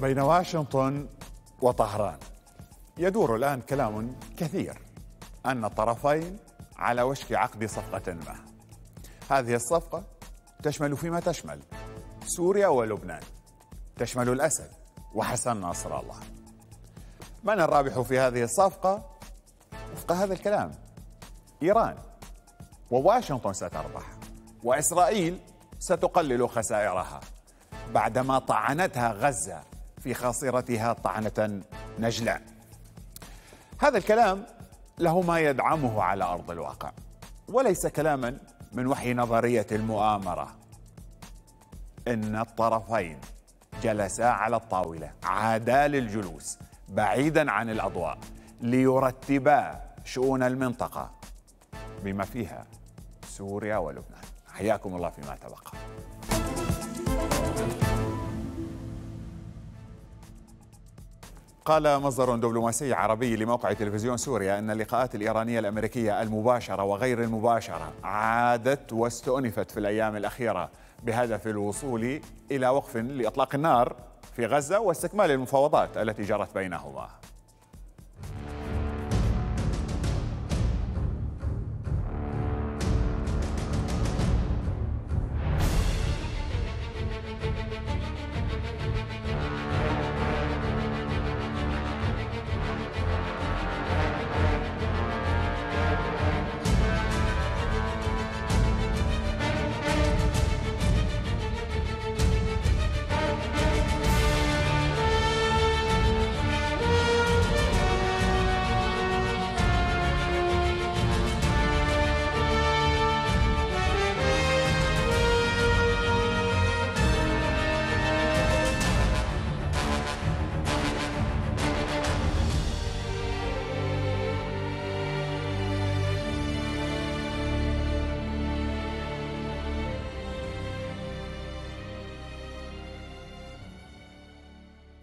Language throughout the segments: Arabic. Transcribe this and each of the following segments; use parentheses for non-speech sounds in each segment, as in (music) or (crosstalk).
بين واشنطن وطهران يدور الآن كلام كثير أن الطرفين على وشك عقد صفقة ما هذه الصفقة تشمل فيما تشمل سوريا ولبنان تشمل الأسد وحسن نصر الله من الرابح في هذه الصفقة وفق هذا الكلام إيران وواشنطن ستربح وإسرائيل ستقلل خسائرها بعدما طعنتها غزة في خاصرتها طعنة نجلاء هذا الكلام له ما يدعمه على أرض الواقع وليس كلاما من وحي نظرية المؤامرة إن الطرفين جلسا على الطاولة عادا للجلوس بعيدا عن الأضواء ليرتبا شؤون المنطقة بما فيها سوريا ولبنان حياكم الله فيما تبقى قال مصدر دبلوماسي عربي لموقع تلفزيون سوريا أن اللقاءات الإيرانية الأمريكية المباشرة وغير المباشرة عادت واستؤنفت في الأيام الأخيرة بهدف الوصول إلى وقف لإطلاق النار في غزة واستكمال المفاوضات التي جرت بينهما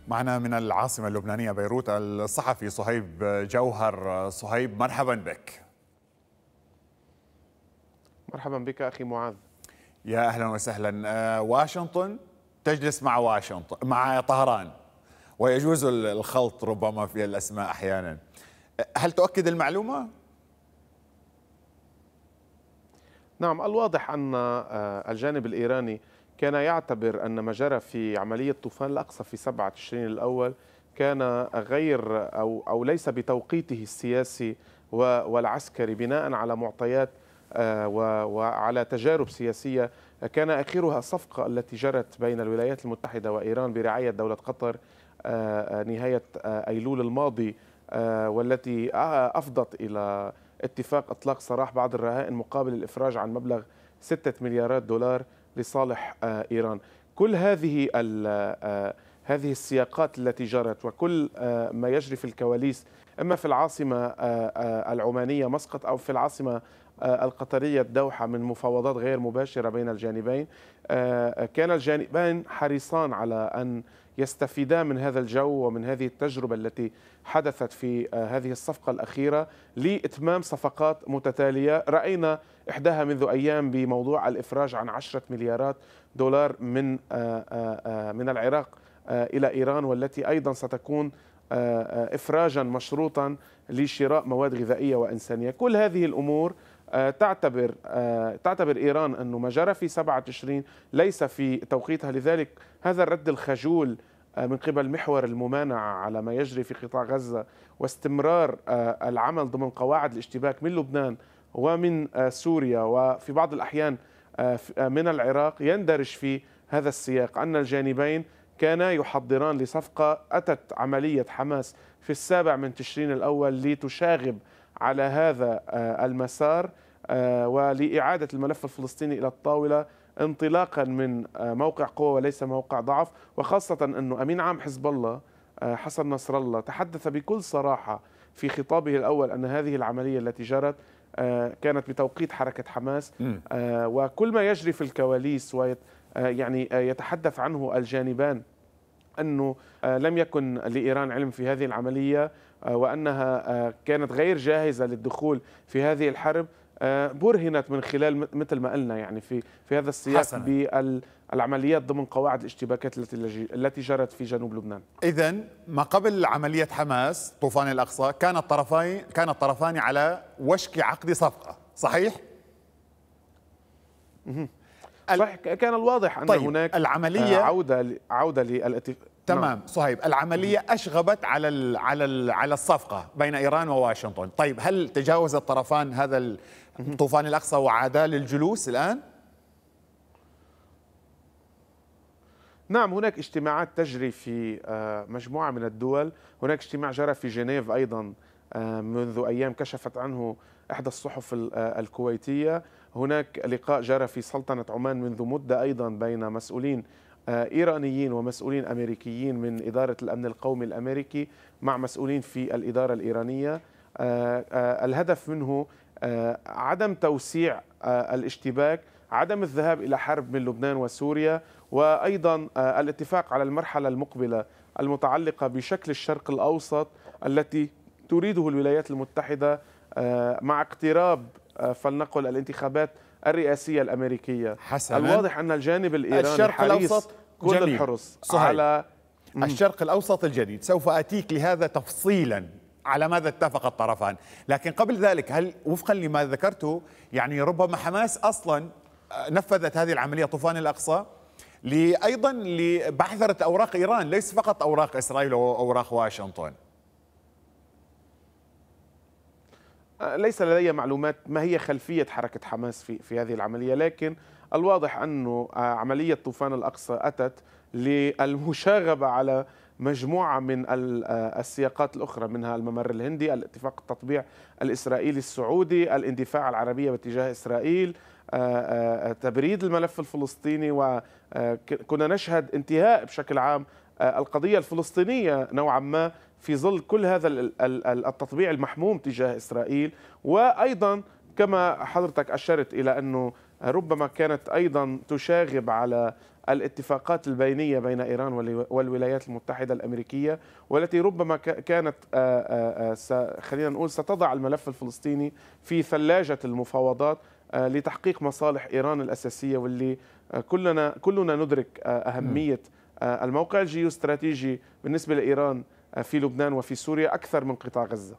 معنا من العاصمة اللبنانية بيروت الصحفي صهيب جوهر صهيب مرحبا بك مرحبا بك أخي معاذ يا أهلا وسهلا آه، واشنطن تجلس مع واشنطن مع طهران ويجوز الخلط ربما في الأسماء أحيانا هل تؤكد المعلومة؟ نعم الواضح أن آه، الجانب الإيراني كان يعتبر أن ما جرى في عملية طوفان الأقصى في 7 تشرين الأول كان غير أو, أو ليس بتوقيته السياسي والعسكري بناء على معطيات آه، وعلى تجارب سياسية كان آخرها صفقة التي جرت بين الولايات المتحدة وإيران برعاية دولة قطر آه، آه، نهاية أيلول الماضي والتي أفضت إلى اتفاق إطلاق سراح بعض الرهائن مقابل الإفراج عن مبلغ 6 مليارات دولار لصالح آه، إيران كل هذه آه، هذه السياقات التي جرت وكل آه، ما يجري في الكواليس اما في العاصمه العمانيه مسقط او في العاصمه القطريه الدوحه من مفاوضات غير مباشره بين الجانبين كان الجانبين حريصان على ان يستفيدا من هذا الجو ومن هذه التجربه التي حدثت في هذه الصفقه الاخيره لاتمام صفقات متتاليه راينا إحداها منذ أيام بموضوع الإفراج عن 10 مليارات دولار من آه، آه، آه، من العراق إلى إيران والتي أيضا ستكون إفراجا مشروطا لشراء مواد غذائية وإنسانية كل هذه الأمور تعتبر تعتبر ايران انه ما جرى في 7 تشرين ليس في توقيتها لذلك هذا الرد الخجول من قبل محور الممانعه على ما يجري في قطاع غزه واستمرار العمل ضمن قواعد الاشتباك من لبنان ومن آه، سوريا وفي بعض الأحيان آه، آه، من العراق يندرج في هذا السياق أن الجانبين كانا يحضران لصفقة أتت عملية حماس في السابع من تشرين الأول لتشاغب على هذا المسار ولإعادة الملف الفلسطيني إلى الطاولة انطلاقا من موقع قوة وليس موقع ضعف وخاصة أنه أمين عام حزب الله حسن نصر الله تحدث بكل صراحة في خطابه الأول أن هذه العملية التي جرت آه، كانت بتوقيت حركة حماس آه، وكل ما يجري في الكواليس ويعني آه، يتحدث عنه الجانبان أنه لم يكن لإيران علم في هذه العملية وأنها كانت غير جاهزة للدخول في هذه الحرب برهنت من خلال مثل ما قلنا يعني في في هذا السياق بال العمليات ضمن قواعد الاشتباكات التي التي جرت في جنوب لبنان. اذا ما قبل عمليه حماس طوفان الاقصى كان الطرفين كان الطرفان على وشك عقد صفقه، صحيح؟ صحيح كان الواضح ان طيب هناك العمليه آه، عوده عوده للاتفاق تمام نعم. صهيب العملية أشغبت على ال على ال على الصفقة بين إيران وواشنطن طيب هل تجاوز الطرفان هذا الطوفان الأقصى وعادا للجلوس الآن؟ نعم هناك اجتماعات تجري في آه، مجموعة من الدول هناك اجتماع جرى في جنيف أيضا آه، منذ أيام كشفت عنه إحدى الصحف آه، الكويتية هناك لقاء جرى في سلطنة عمان منذ مدة أيضا بين مسؤولين إيرانيين ومسؤولين أمريكيين من إدارة الأمن القومي الأمريكي مع مسؤولين في الإدارة الإيرانية الهدف منه عدم توسيع الاشتباك عدم الذهاب إلى حرب من لبنان وسوريا وايضا آه، الاتفاق على المرحله المقبله المتعلقه بشكل الشرق الاوسط التي تريده الولايات المتحده آه، مع اقتراب آه، فلنقل الانتخابات الرئاسيه الامريكيه حسنا الواضح ان الجانب الايراني الشرق حريص الأوسط كل جميل. الحرص صحيح. على الشرق الاوسط الجديد سوف اتيك لهذا تفصيلا على ماذا اتفق الطرفان لكن قبل ذلك هل وفقا لما ذكرته يعني ربما حماس اصلا نفذت هذه العمليه طوفان الاقصى ايضا لبعثره اوراق ايران ليس فقط اوراق اسرائيل واوراق واشنطن أه، ليس لدي معلومات ما هي خلفيه حركه حماس في في هذه العمليه لكن الواضح انه أه، عمليه طوفان الاقصى اتت للمشاغبه على مجموعه من أه، السياقات الاخرى منها الممر الهندي، الاتفاق التطبيع الاسرائيلي السعودي، الاندفاع العربيه باتجاه اسرائيل، آه، آه، تبريد الملف الفلسطيني وكنا آه، نشهد انتهاء بشكل عام القضية الفلسطينية نوعا ما في ظل كل هذا التطبيع المحموم تجاه إسرائيل وأيضا كما حضرتك أشرت إلى أنه ربما كانت أيضا تشاغب على الاتفاقات البينية بين إيران والولايات المتحدة الأمريكية والتي ربما كانت خلينا نقول ستضع الملف الفلسطيني في ثلاجة المفاوضات آه، لتحقيق مصالح ايران الاساسيه واللي آه، كلنا كلنا ندرك آه، اهميه الموقع الجيوستراتيجي بالنسبه لايران في لبنان وفي سوريا اكثر من قطاع غزه.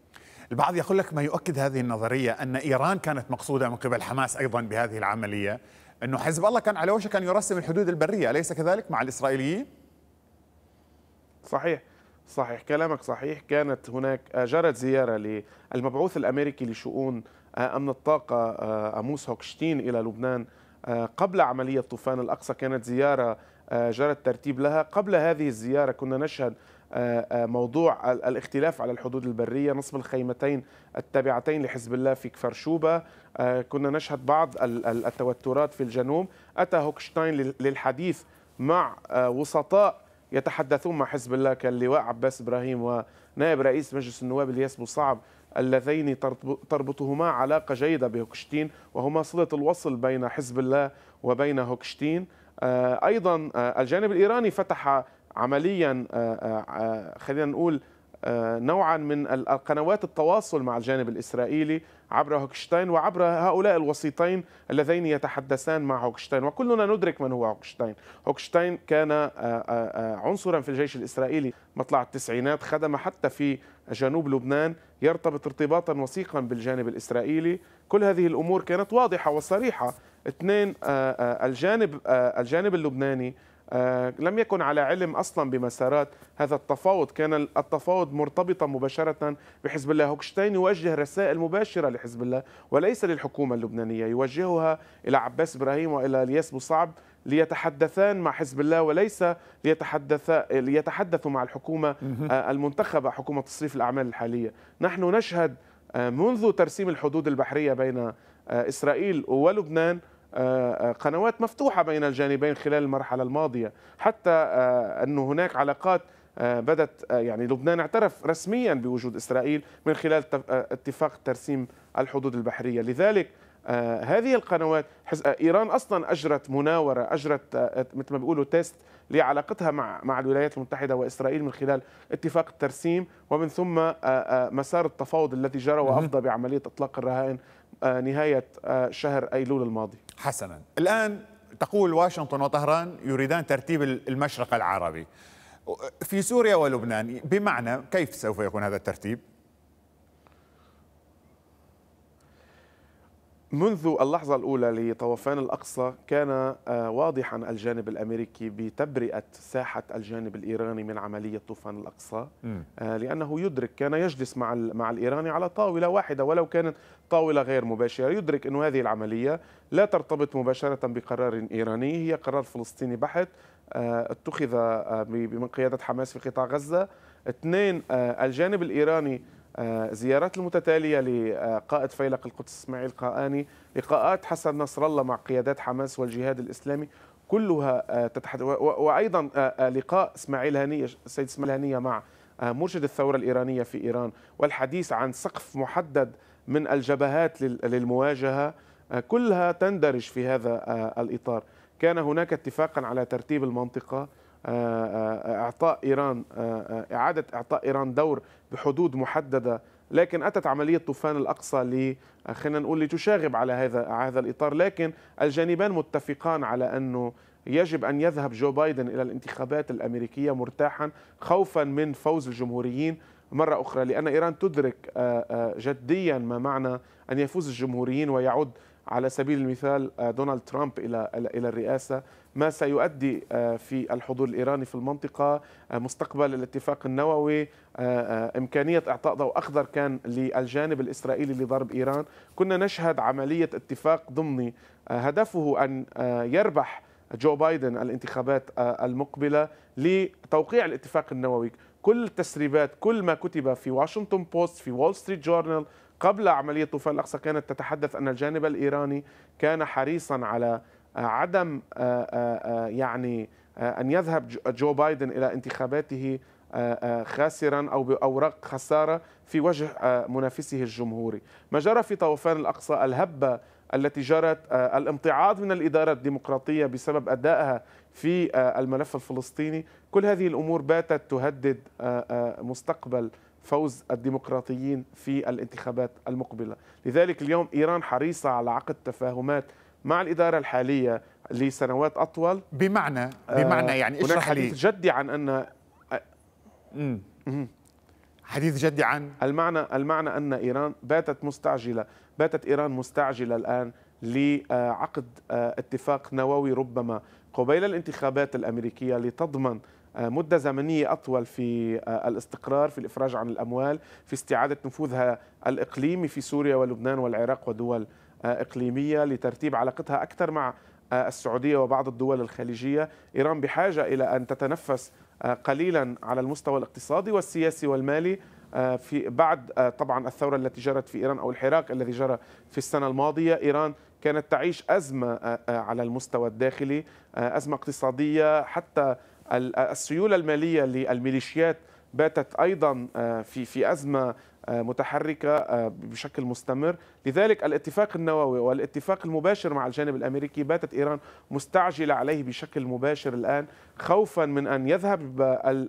البعض يقول لك ما يؤكد هذه النظريه ان ايران كانت مقصوده من قبل حماس ايضا بهذه العمليه انه حزب الله كان على وشك ان يرسم الحدود البريه اليس كذلك مع الاسرائيليين؟ صحيح صحيح كلامك صحيح كانت هناك جرت زياره للمبعوث الامريكي لشؤون أمن آه، الطاقة آه، أموس هوكشتين إلى لبنان آه، قبل عملية طوفان الأقصى كانت زيارة جرى الترتيب لها قبل هذه الزيارة كنا نشهد موضوع الاختلاف على الحدود البرية نصب الخيمتين التابعتين لحزب الله في كفر شوبة كنا نشهد بعض التوترات في الجنوب أتى هوكشتاين للحديث مع وسطاء يتحدثون مع حزب الله كاللواء عباس إبراهيم ونائب رئيس مجلس النواب الياس صعب اللذين تربطهما علاقة جيدة بهوكشتين وهما صلة الوصل بين حزب الله وبين هوكشتين آه، أيضا آه، الجانب الإيراني فتح عمليا آه، خلينا نقول آه، نوعا من قنوات التواصل مع الجانب الإسرائيلي عبر هوكشتاين وعبر هؤلاء الوسيطين اللذين يتحدثان مع هوكشتاين وكلنا ندرك من هو هوكشتاين هوكشتاين كان آه، آه، عنصرا في الجيش الإسرائيلي مطلع التسعينات خدم حتى في جنوب لبنان يرتبط ارتباطا وثيقا بالجانب الإسرائيلي كل هذه الامور كانت واضحه وصريحه اثنين آه، آه، الجانب آه، الجانب اللبناني لم يكن على علم اصلا بمسارات هذا التفاوض، كان التفاوض مرتبطا مباشره بحزب الله، هوكشتاين يوجه رسائل مباشره لحزب الله وليس للحكومه اللبنانيه، يوجهها الى عباس ابراهيم والى الياس مصعب ليتحدثان مع حزب الله وليس ليتحدث ليتحدثوا مع الحكومه المنتخبه حكومه تصريف الاعمال الحاليه، نحن نشهد آه، منذ ترسيم الحدود البحرية بين آه، إسرائيل ولبنان آه، قنوات مفتوحة بين الجانبين خلال المرحلة الماضية حتى أن هناك علاقات بدت يعني لبنان اعترف رسميا بوجود إسرائيل من خلال اتفاق ترسيم الحدود البحرية لذلك آه، هذه القنوات آه، ايران اصلا اجرت مناوره اجرت آه، مثل ما بيقولوا تيست لعلاقتها مع مع الولايات المتحده واسرائيل من خلال اتفاق الترسيم ومن ثم مسار التفاوض الذي جرى وافضى بعمليه اطلاق الرهائن نهايه شهر ايلول الماضي. حسنا، الان تقول واشنطن وطهران يريدان ترتيب المشرق العربي. في سوريا ولبنان بمعنى كيف سوف يكون هذا الترتيب؟ منذ اللحظة الأولى لطوفان الأقصى كان آه، واضحا الجانب الأمريكي بتبرئة ساحة الجانب الإيراني من عملية طوفان الأقصى م. آه، لأنه يدرك كان يجلس مع مع الإيراني على طاولة واحدة ولو كانت طاولة غير مباشرة يدرك أن هذه العملية لا ترتبط مباشرة بقرار إيراني هي قرار فلسطيني بحت آه، اتخذ من قيادة حماس في قطاع غزة اثنين الجانب الإيراني آه، زيارات المتتالية لقائد فيلق القدس إسماعيل قاني لقاءات حسن نصر الله مع قيادات حماس والجهاد الإسلامي كلها آه، تتحدث وأيضا آه، لقاء إسماعيل هنية السيد إسماعيل هنية مع مرشد الثورة الإيرانية في إيران والحديث عن سقف محدد من الجبهات للمواجهة كلها تندرج في هذا الإطار كان هناك اتفاقا على ترتيب المنطقة اعطاء ايران اعاده اعطاء ايران دور بحدود محدده لكن اتت عمليه طوفان الاقصى خلينا نقول لتشاغب على هذا هذا الاطار لكن الجانبان متفقان على انه يجب ان يذهب جو بايدن الى الانتخابات الامريكيه مرتاحا خوفا من فوز الجمهوريين مره اخرى لان ايران تدرك آه، آه، جديا ما معنى ان يفوز الجمهوريين ويعود على سبيل المثال آه، دونالد ترامب الى الى الرئاسه ما سيؤدي آه، في الحضور الايراني في المنطقه آه، مستقبل الاتفاق النووي امكانيه اعطاء ضوء اخضر كان للجانب الاسرائيلي لضرب ايران كنا نشهد عمليه اتفاق ضمني هدفه ان يربح جو بايدن الانتخابات المقبله لتوقيع الاتفاق النووي كل التسريبات كل ما كتب في واشنطن بوست في وول ستريت جورنال قبل عملية طوفان الأقصى كانت تتحدث أن الجانب الإيراني كان حريصا على آه، عدم آه، آه، يعني أن يذهب جو بايدن إلى انتخاباته خاسرا أو بأوراق خسارة في وجه منافسه الجمهوري ما جرى في طوفان الأقصى الهبة التي جرت الامتعاض من الإدارة الديمقراطية بسبب أدائها في الملف الفلسطيني كل هذه الأمور باتت تهدد مستقبل فوز الديمقراطيين في الانتخابات المقبلة لذلك اليوم إيران حريصة على عقد تفاهمات مع الإدارة الحالية لسنوات أطول بمعنى آه، بمعنى يعني اشرح هناك حديث جدي عن أن حديث جدي عن المعنى المعنى أن إيران باتت مستعجلة باتت إيران مستعجلة الآن لعقد آه، اتفاق نووي ربما قبيل الانتخابات الأمريكية لتضمن آه، مدة زمنية أطول في آه، الاستقرار في الإفراج عن الأموال في استعادة نفوذها الإقليمي في سوريا ولبنان والعراق ودول آه، إقليمية لترتيب علاقتها أكثر مع السعودية وبعض الدول الخليجية إيران بحاجة إلى أن تتنفس قليلا على المستوى الاقتصادي والسياسي والمالي في بعد طبعا الثورة التي جرت في إيران أو الحراك الذي جرى في السنة الماضية إيران كانت تعيش أزمة على المستوى الداخلي أزمة اقتصادية حتى السيوله الماليه للميليشيات باتت ايضا آه، في في ازمه آه، متحركه آه، بشكل مستمر، لذلك الاتفاق النووي والاتفاق المباشر مع الجانب الامريكي باتت ايران مستعجله عليه بشكل مباشر الان خوفا من ان يذهب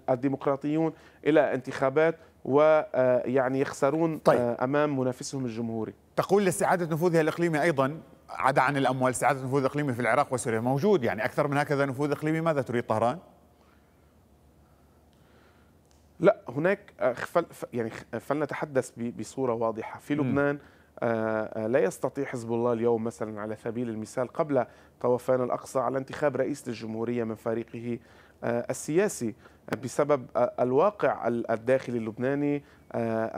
الديمقراطيون الى انتخابات ويعني يخسرون طيب. امام منافسهم الجمهوري. تقول لاستعاده نفوذها الاقليمي ايضا عدا عن الاموال استعاده نفوذ اقليمي في العراق وسوريا موجود يعني اكثر من هكذا نفوذ اقليمي ماذا تريد طهران؟ لا هناك آه، خفل يعني آه، فلنتحدث بصوره واضحه في لبنان آه، لا يستطيع حزب الله اليوم مثلا على سبيل المثال قبل طوفان الاقصى على انتخاب رئيس للجمهوريه من فريقه السياسي بسبب الواقع الداخلي اللبناني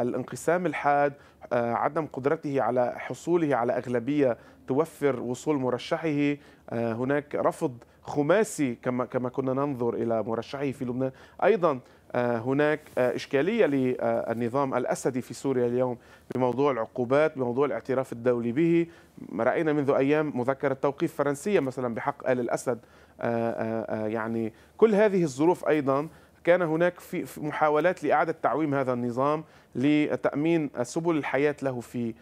الانقسام الحاد عدم قدرته على حصوله على اغلبيه توفر وصول مرشحه هناك رفض خماسي كما كما كنا ننظر الى مرشحه في لبنان ايضا آه، هناك آه، إشكالية للنظام الأسدي في سوريا اليوم بموضوع العقوبات بموضوع الاعتراف الدولي به رأينا منذ أيام مذكرة توقيف فرنسية مثلا بحق آل الأسد آه، يعني كل هذه الظروف أيضا كان هناك في محاولات لإعادة تعويم هذا النظام لتأمين سبل الحياة له في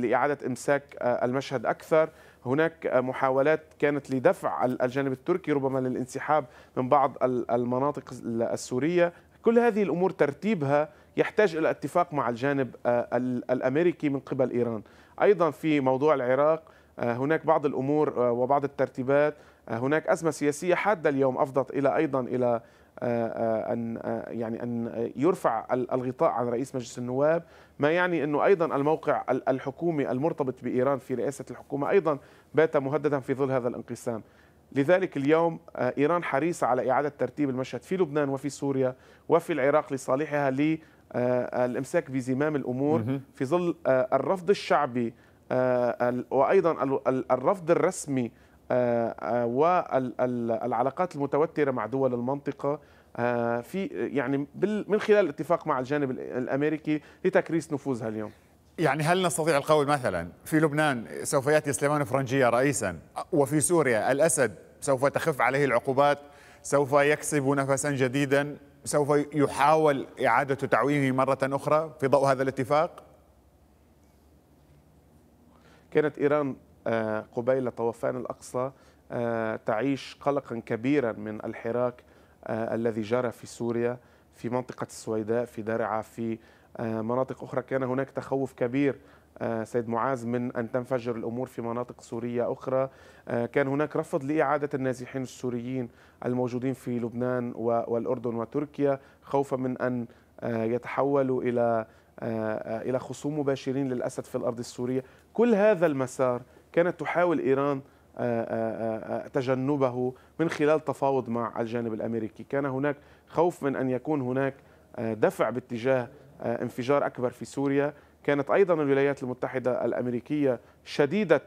لإعادة إمساك المشهد أكثر هناك محاولات كانت لدفع الجانب التركي ربما للانسحاب من بعض المناطق السورية كل هذه الأمور ترتيبها يحتاج إلى اتفاق مع الجانب آه، الأمريكي من قبل إيران أيضا في موضوع العراق آه، هناك بعض الأمور آه، وبعض الترتيبات هناك أزمة سياسية حادة اليوم أفضت إلى أيضا إلى آه، آه، ان آه، يعني ان يرفع الغطاء عن رئيس مجلس النواب ما يعني انه ايضا الموقع الحكومي المرتبط بايران في رئاسه الحكومه ايضا بات مهددا في ظل هذا الانقسام لذلك اليوم ايران حريصه على اعاده ترتيب المشهد في لبنان وفي سوريا وفي العراق لصالحها للامساك بزمام الامور في ظل الرفض الشعبي وايضا الرفض الرسمي آه، آه، والعلاقات المتوتره مع دول المنطقه آه، في يعني من خلال الاتفاق مع الجانب الامريكي لتكريس نفوذها اليوم يعني هل نستطيع القول مثلا في لبنان سوف ياتي سليمان فرنجيه رئيسا وفي سوريا الاسد سوف تخف عليه العقوبات سوف يكسب نفسا جديدا سوف يحاول اعاده تعويمه مره اخرى في ضوء هذا الاتفاق؟ كانت ايران آه، قبيل طوفان الأقصى آه، تعيش قلقا كبيرا من الحراك آه، الذي جرى في سوريا في منطقة السويداء في درعا في مناطق أخرى كان هناك تخوف كبير سيد معاذ من أن تنفجر الأمور في مناطق سورية أخرى كان هناك رفض لإعادة النازحين السوريين الموجودين في لبنان والأردن وتركيا خوفا من أن يتحولوا إلى إلى خصوم مباشرين للأسد في الأرض السورية كل هذا المسار كانت تحاول إيران آه، آه، آه، تجنبه من خلال تفاوض مع الجانب الأمريكي كان هناك خوف من أن يكون هناك دفع باتجاه انفجار أكبر في سوريا كانت أيضا الولايات المتحدة الأمريكية شديدة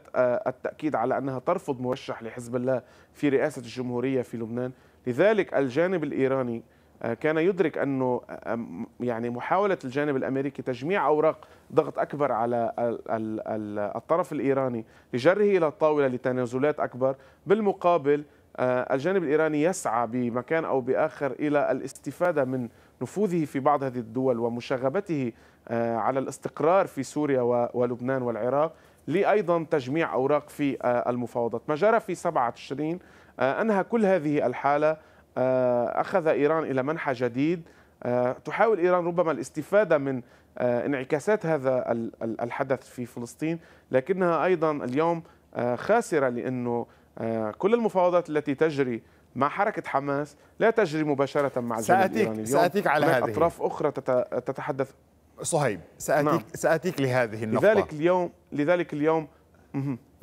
التأكيد على أنها ترفض مرشح لحزب الله في رئاسة الجمهورية في لبنان لذلك الجانب الإيراني آه، كان يدرك انه آه، يعني محاوله الجانب الامريكي تجميع اوراق ضغط اكبر على الطرف الايراني لجره الى الطاوله لتنازلات اكبر بالمقابل آه، الجانب الايراني يسعى بمكان او باخر الى الاستفاده من نفوذه في بعض هذه الدول ومشاغبته على الاستقرار في سوريا ولبنان والعراق لأيضا تجميع أوراق في المفاوضات ما جرى في 7 تشرين أنهى كل هذه الحالة آه، أخذ إيران إلى منحى جديد آه، تحاول إيران ربما الاستفادة من آه، انعكاسات هذا الحدث في فلسطين لكنها أيضا اليوم خاسرة لأنه كل المفاوضات التي تجري مع حركة حماس لا تجري مباشرة مع الجانب سأتيك الإيراني اليوم سأتيك على هذه أطراف أخرى تتحدث صهيب سأتيك, نعم. سأتيك لهذه النقطة لذلك اليوم لذلك اليوم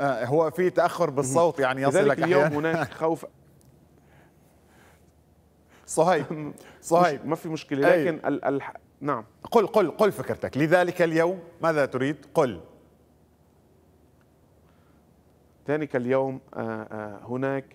هو في تأخر بالصوت يعني يصلك لذلك اليوم (laughs) هناك خوف صهيب صهيب ما في مشكله لكن ال ال نعم قل قل قل فكرتك لذلك اليوم ماذا تريد قل ذلك اليوم آه، آه، هناك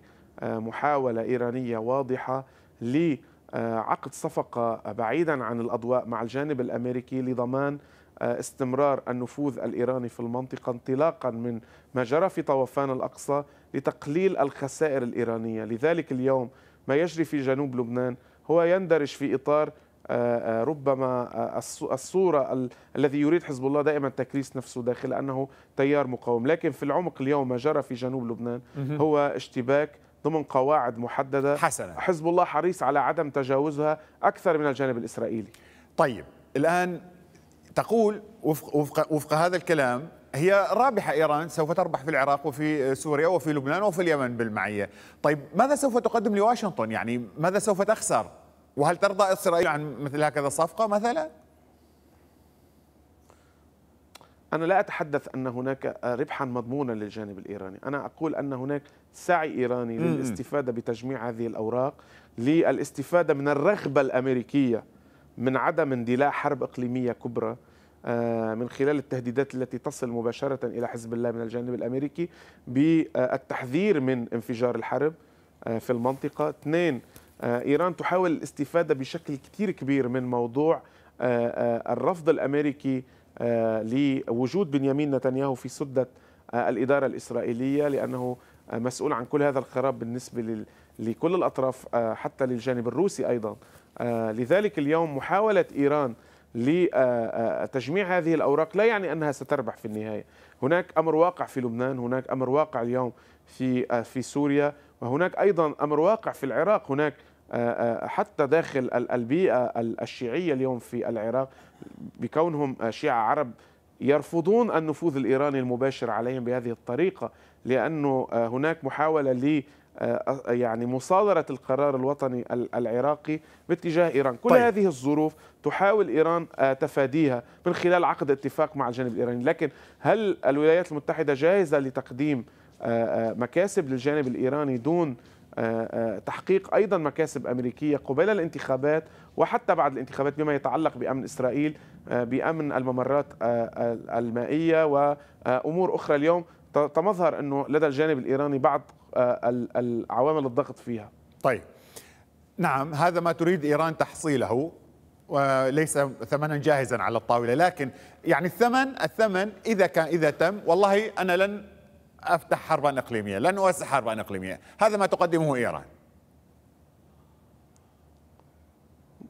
آه، محاولة إيرانية واضحة لعقد صفقة بعيدا عن الأضواء مع الجانب الأمريكي لضمان استمرار النفوذ الإيراني في المنطقة انطلاقا من ما جرى في طوفان الأقصى لتقليل الخسائر الإيرانية لذلك اليوم ما يجري في جنوب لبنان هو يندرج في إطار آه، آه، ربما آه، الصورة الذي يريد حزب الله دائما تكريس نفسه داخل أنه تيار مقاوم لكن في العمق اليوم ما جرى في جنوب لبنان هو اشتباك ضمن قواعد محددة حسنا. حزب الله حريص على عدم تجاوزها أكثر من الجانب الإسرائيلي طيب الآن تقول وفق, وفق, وفق هذا الكلام هي رابحة إيران سوف تربح في العراق وفي سوريا وفي لبنان وفي اليمن بالمعية طيب ماذا سوف تقدم لواشنطن يعني ماذا سوف تخسر وهل ترضى إسرائيل عن مثل هكذا صفقة مثلا أنا لا أتحدث أن هناك ربحا مضمونا للجانب الإيراني أنا أقول أن هناك سعي إيراني للاستفادة بتجميع هذه الأوراق للاستفادة من الرغبة الأمريكية من عدم اندلاع حرب إقليمية كبرى آه، من خلال التهديدات التي تصل مباشرة إلى حزب الله من الجانب الأمريكي بالتحذير من انفجار الحرب آه، في المنطقة اثنين آه، إيران تحاول الاستفادة بشكل كثير كبير من موضوع الرفض الأمريكي لوجود بنيامين نتنياهو في سدة الإدارة الإسرائيلية لأنه مسؤول عن كل هذا الخراب بالنسبة لكل الأطراف حتى للجانب الروسي أيضا لذلك اليوم محاولة إيران لتجميع هذه الأوراق لا يعني أنها ستربح في النهاية هناك أمر واقع في لبنان هناك أمر واقع اليوم في آه، في سوريا وهناك أيضا أمر واقع في العراق هناك آه، آه، حتى داخل البيئة الشيعية اليوم في العراق بكونهم شيعة عرب يرفضون النفوذ الإيراني المباشر عليهم بهذه الطريقة لأنه هناك محاولة آه، يعني مصادرة القرار الوطني العراقي باتجاه إيران كل طيب. هذه الظروف تحاول إيران آه، تفاديها من خلال عقد اتفاق مع الجانب الإيراني لكن هل الولايات المتحدة جاهزة لتقديم آه، مكاسب للجانب الإيراني دون تحقيق أيضا مكاسب أمريكية قبيل الانتخابات وحتى بعد الانتخابات بما يتعلق بأمن إسرائيل بأمن الممرات المائية وأمور أخرى اليوم تمظهر أنه لدى الجانب الإيراني بعض آه، العوامل الضغط فيها طيب نعم هذا ما تريد إيران تحصيله وليس ثمنا جاهزا على الطاولة لكن يعني الثمن الثمن إذا كان إذا تم والله أنا لن أفتح حربا إقليمية لن أوسع حربا إقليمية هذا ما تقدمه إيران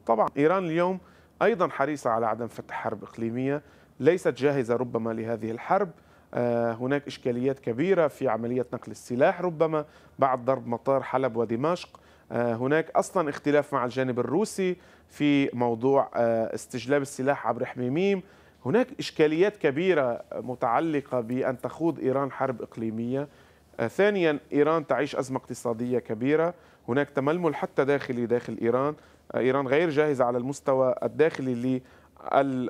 طبعا إيران اليوم أيضا حريصة على عدم فتح حرب إقليمية ليست جاهزة ربما لهذه الحرب آه، هناك إشكاليات كبيرة في عملية نقل السلاح ربما بعد ضرب مطار حلب ودمشق آه، هناك أصلا اختلاف مع الجانب الروسي في موضوع آه، استجلاب السلاح عبر حميميم هناك إشكاليات كبيرة متعلقة بأن تخوض إيران حرب إقليمية ثانيا إيران تعيش أزمة اقتصادية كبيرة هناك تململ حتى داخلي داخل إيران إيران غير جاهزة على المستوى الداخلي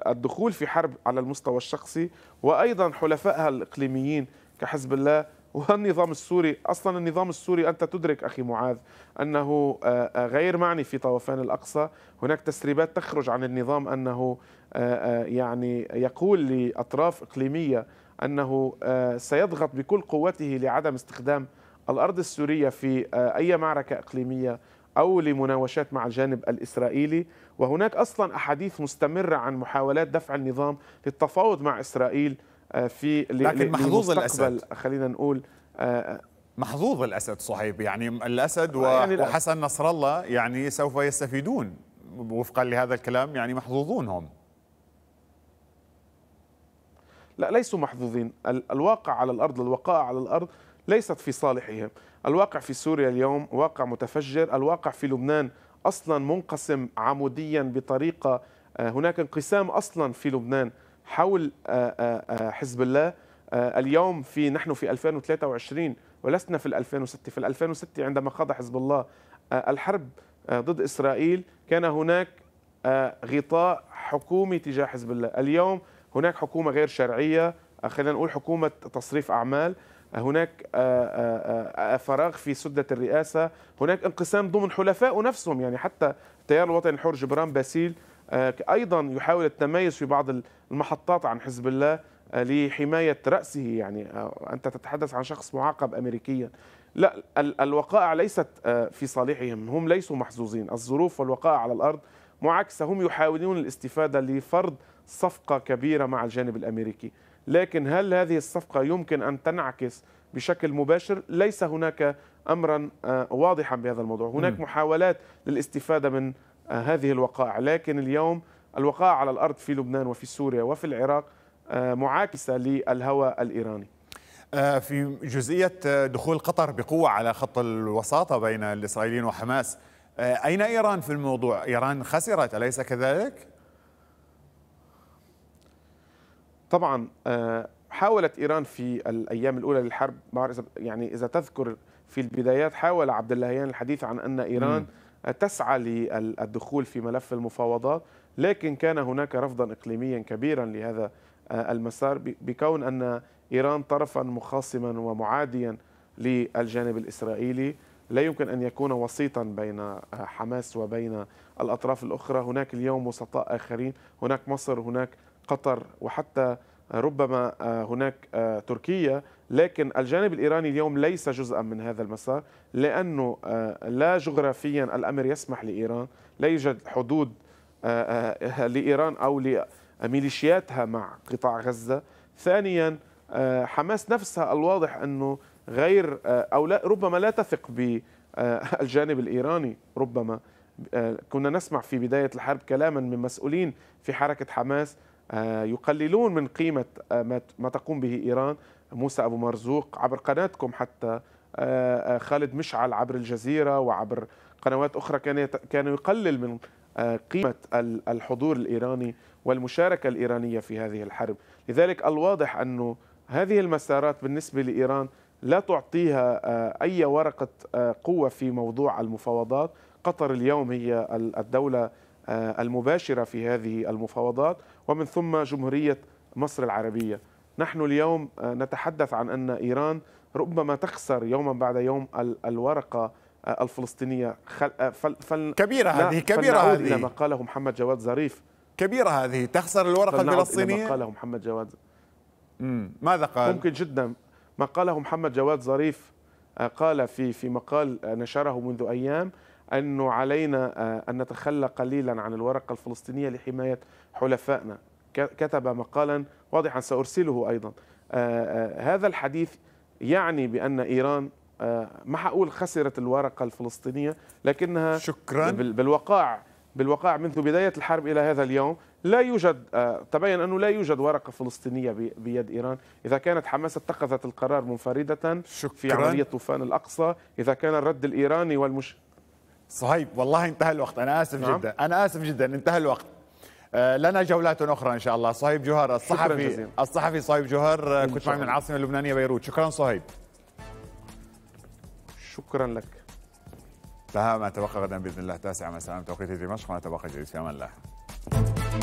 الدخول في حرب على المستوى الشخصي وأيضا حلفائها الإقليميين كحزب الله والنظام السوري أصلا النظام السوري أنت تدرك أخي معاذ أنه آه، آه، غير معني في طوفان الأقصى هناك تسريبات تخرج عن النظام أنه آه، يعني يقول لأطراف إقليمية أنه سيضغط بكل قوته لعدم استخدام الأرض السورية في أي معركة إقليمية أو لمناوشات مع الجانب الإسرائيلي وهناك أصلا أحاديث مستمرة عن محاولات دفع النظام للتفاوض مع إسرائيل آه، في لكن محظوظ الأسد خلينا نقول آه، محظوظ الأسد صحيح يعني الأسد آه، يعني وحسن نصر الله يعني سوف يستفيدون وفقا لهذا الكلام يعني محظوظون هم لا ليسوا محظوظين الواقع على الأرض الوقائع على الأرض ليست في صالحهم الواقع في سوريا اليوم واقع متفجر الواقع في لبنان أصلا منقسم عموديا بطريقة آه، هناك انقسام أصلا في لبنان حول آه، آه، حزب الله اليوم في نحن في 2023 ولسنا في 2006 في 2006 عندما خاض حزب الله الحرب ضد إسرائيل كان هناك غطاء حكومي تجاه حزب الله اليوم هناك حكومة غير شرعية خلينا نقول حكومة تصريف أعمال هناك آه، آه، آه، فراغ في سدة الرئاسة هناك انقسام ضمن حلفاء نفسهم يعني حتى التيار الوطني الحر جبران باسيل أيضا يحاول التميز في بعض المحطات عن حزب الله لحماية رأسه يعني أنت تتحدث عن شخص معاقب أمريكيا لا الوقائع ليست في صالحهم هم ليسوا محظوظين الظروف والوقائع على الأرض معاكسة هم يحاولون الاستفادة لفرض صفقة كبيرة مع الجانب الأمريكي لكن هل هذه الصفقة يمكن أن تنعكس بشكل مباشر ليس هناك أمرا آه، واضحا بهذا الموضوع هناك محاولات للاستفادة من آه، هذه الوقائع لكن اليوم الوقائع على الأرض في لبنان وفي سوريا وفي العراق آه، معاكسة للهوى الإيراني في جزئية دخول قطر بقوة على خط الوساطة بين الإسرائيليين وحماس أين إيران في الموضوع؟ إيران خسرت أليس كذلك؟ طبعا آه، حاولت ايران في الايام الاولى للحرب يعني اذا تذكر في البدايات حاول عبد اللهيان الحديث عن ان ايران تسعى للدخول في ملف المفاوضات لكن كان هناك رفضا اقليميا كبيرا لهذا آه، المسار بكون ان ايران طرفا مخاصما ومعاديا للجانب الاسرائيلي لا يمكن ان يكون وسيطا بين آه، حماس وبين الاطراف الاخرى هناك اليوم وسطاء اخرين هناك مصر هناك قطر وحتى ربما آه، هناك آه، تركيا لكن الجانب الإيراني اليوم ليس جزءا من هذا المسار لأنه آه، لا جغرافيا الأمر يسمح لإيران لا يوجد حدود لإيران أو لميليشياتها مع قطاع غزة ثانيا حماس نفسها الواضح أنه غير أو لا ربما لا تثق بالجانب الإيراني ربما كنا نسمع في بداية الحرب كلاما من مسؤولين في حركة حماس آه، يقللون من قيمة آه، ما تقوم به إيران موسى أبو مرزوق عبر قناتكم حتى آه، خالد مشعل عبر الجزيرة وعبر قنوات أخرى كان كان يقلل من قيمة الحضور الإيراني والمشاركة الإيرانية في هذه الحرب لذلك الواضح أنه هذه المسارات بالنسبة لإيران لا تعطيها أي ورقة قوة في موضوع المفاوضات قطر اليوم هي الدولة آه، المباشرة في هذه المفاوضات ومن ثم جمهورية مصر العربية نحن اليوم آه، نتحدث عن أن إيران ربما تخسر يوما بعد يوم الورقة آه، الفلسطينية فل فل كبيرة هذه كبيرة هذه إلى ما قاله محمد جواد ظريف كبيرة هذه تخسر الورقة الفلسطينية إلى ما قاله محمد جواد ماذا قال؟ ممكن جدا ما قاله محمد جواد ظريف قال في في مقال نشره منذ أيام أنه علينا آه، أن نتخلى قليلا عن الورقة الفلسطينية لحماية حلفائنا كتب مقالا واضحا سأرسله أيضا آه، آه، هذا الحديث يعني بأن إيران ما حقول خسرت الورقة الفلسطينية لكنها شكرا بالوقاع بالوقاع منذ بداية الحرب إلى هذا اليوم لا يوجد تبين أنه لا يوجد ورقة فلسطينية بيد إيران إذا كانت حماس اتخذت القرار منفردة شكرا. في عملية طوفان الأقصى إذا كان الرد الإيراني والمش صهيب والله انتهى الوقت انا اسف نعم. جدا انا اسف جدا انتهى الوقت آه، لنا جولات اخرى ان شاء الله صهيب جوهر الصحفي الصحفي صهيب جوهر آه، كنت معي من العاصمه اللبنانيه بيروت شكرا صهيب شكرا لك انتهى ما تبقى غدا باذن الله تاسعة مساء بتوقيت دمشق ما تبقى جديد في امان الله